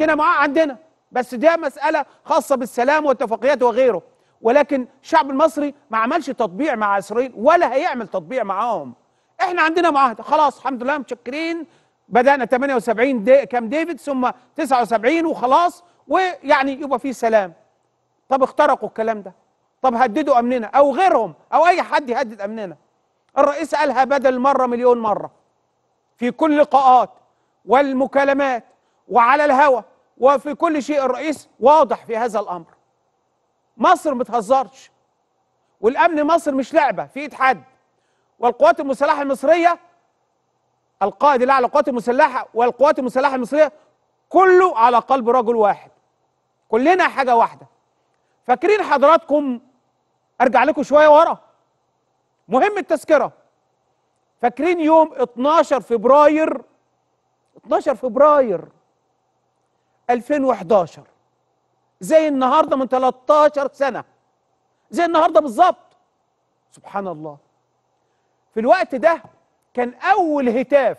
هنا معاه عندنا بس ده مسألة خاصة بالسلام والاتفاقيات وغيره ولكن الشعب المصري ما عملش تطبيع مع إسرائيل ولا هيعمل تطبيع معاهم احنا عندنا معاهدة خلاص الحمد لله متشكرين بدأنا 78 دي كام ديفيد ثم 79 وخلاص ويعني يبقى في سلام طب اخترقوا الكلام ده طب هددوا أمننا أو غيرهم أو أي حد يهدد أمننا الرئيس قالها بدل مرة مليون مرة في كل لقاءات والمكالمات وعلى الهوى وفي كل شيء الرئيس واضح في هذا الامر مصر متهزرش والامن مصر مش لعبه في ايد حد والقوات المسلحه المصريه القائد الاعلى للقوات المسلحه والقوات المسلحه المصريه كله على قلب رجل واحد كلنا حاجه واحده فاكرين حضراتكم ارجع لكم شويه ورا مهم التذكره فاكرين يوم 12 فبراير 12 فبراير 2011 زي النهارده من 13 سنه زي النهارده بالظبط سبحان الله في الوقت ده كان اول هتاف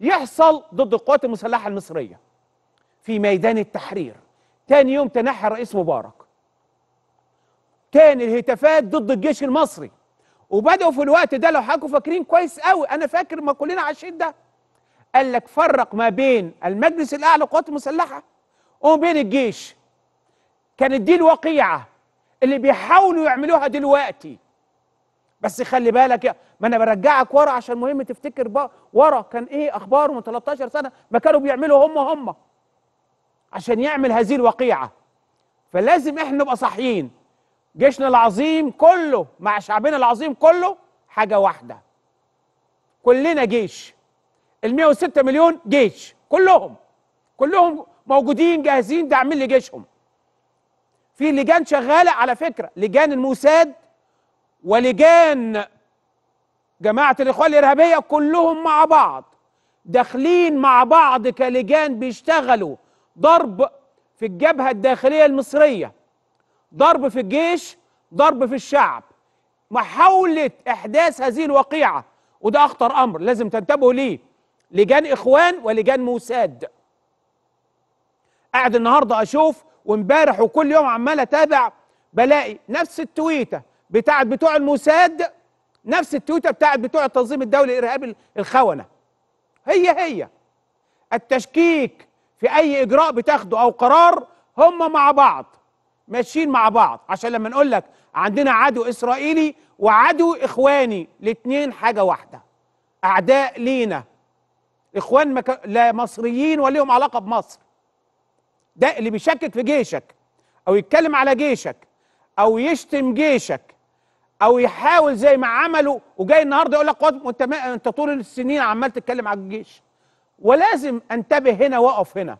يحصل ضد القوات المسلحه المصريه في ميدان التحرير تاني يوم تنحى الرئيس مبارك كان الهتافات ضد الجيش المصري وبداوا في الوقت ده لو حضراتكم فاكرين كويس قوي انا فاكر ما كلنا عايشين ده قال لك فرق ما بين المجلس الاعلى للقوات المسلحه وما بين الجيش كانت دي الوقيعه اللي بيحاولوا يعملوها دلوقتي بس خلي بالك يا ما انا برجعك ورا عشان مهم تفتكر بقى ورا كان ايه اخباره من 13 سنه ما كانوا بيعملوا هم هم عشان يعمل هذه الوقيعه فلازم احنا نبقى صاحيين جيشنا العظيم كله مع شعبنا العظيم كله حاجه واحده كلنا جيش ال 106 مليون جيش كلهم كلهم موجودين جاهزين داعمين لجيشهم في لجان شغاله على فكره لجان الموساد ولجان جماعه الاخوان الارهابيه كلهم مع بعض داخلين مع بعض كلجان بيشتغلوا ضرب في الجبهه الداخليه المصريه ضرب في الجيش ضرب في الشعب محاوله احداث هذه الوقيعه وده اخطر امر لازم تنتبهوا ليه لجان اخوان ولجان موساد قاعد النهارده اشوف وامبارح وكل يوم عمال اتابع بلاقي نفس التويته بتاعت بتوع الموساد نفس التويته بتاعت بتوع التنظيم الدولي الارهابي الخونه هي هي التشكيك في اي اجراء بتاخده او قرار هم مع بعض ماشيين مع بعض عشان لما نقول لك عندنا عدو اسرائيلي وعدو اخواني الاثنين حاجه واحده اعداء لينا اخوان مك... لا مصريين وليهم علاقه بمصر ده اللي بيشكك في جيشك او يتكلم على جيشك او يشتم جيشك او يحاول زي ما عملوا وجاي النهارده يقول لك انت ما... انت طول السنين عمال تتكلم على الجيش ولازم انتبه هنا واقف هنا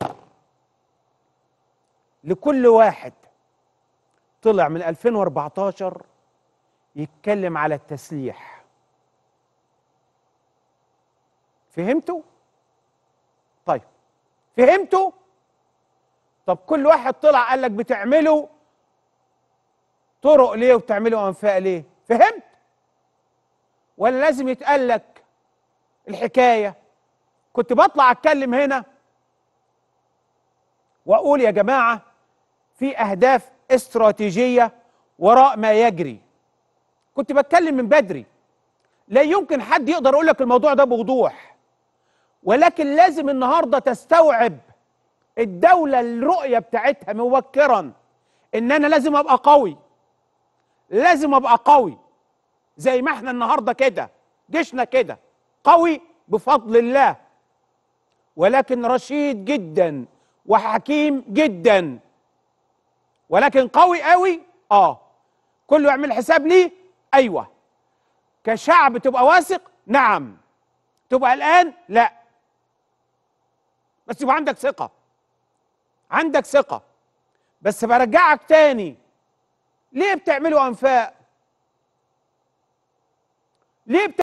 لكل واحد طلع من 2014 يتكلم على التسليح فهمتوا طيب فهمتوا طب كل واحد طلع قال لك بتعملوا طرق ليه وبتعملوا انفاق ليه فهمت ولا لازم يتقال لك الحكايه كنت بطلع اتكلم هنا واقول يا جماعه في اهداف استراتيجيه وراء ما يجري كنت بتكلم من بدري لا يمكن حد يقدر يقول لك الموضوع ده بوضوح ولكن لازم النهارده تستوعب الدولة الرؤية بتاعتها مبكرا ان انا لازم ابقى قوي لازم ابقى قوي زي ما احنا النهارده كده جيشنا كده قوي بفضل الله ولكن رشيد جدا وحكيم جدا ولكن قوي قوي اه كله يعمل حساب ليه ايوه كشعب تبقى واثق نعم تبقى قلقان لا بس يبقى عندك ثقه عندك ثقه بس برجعك تاني ليه بتعملوا انفاق ليه بتعملوا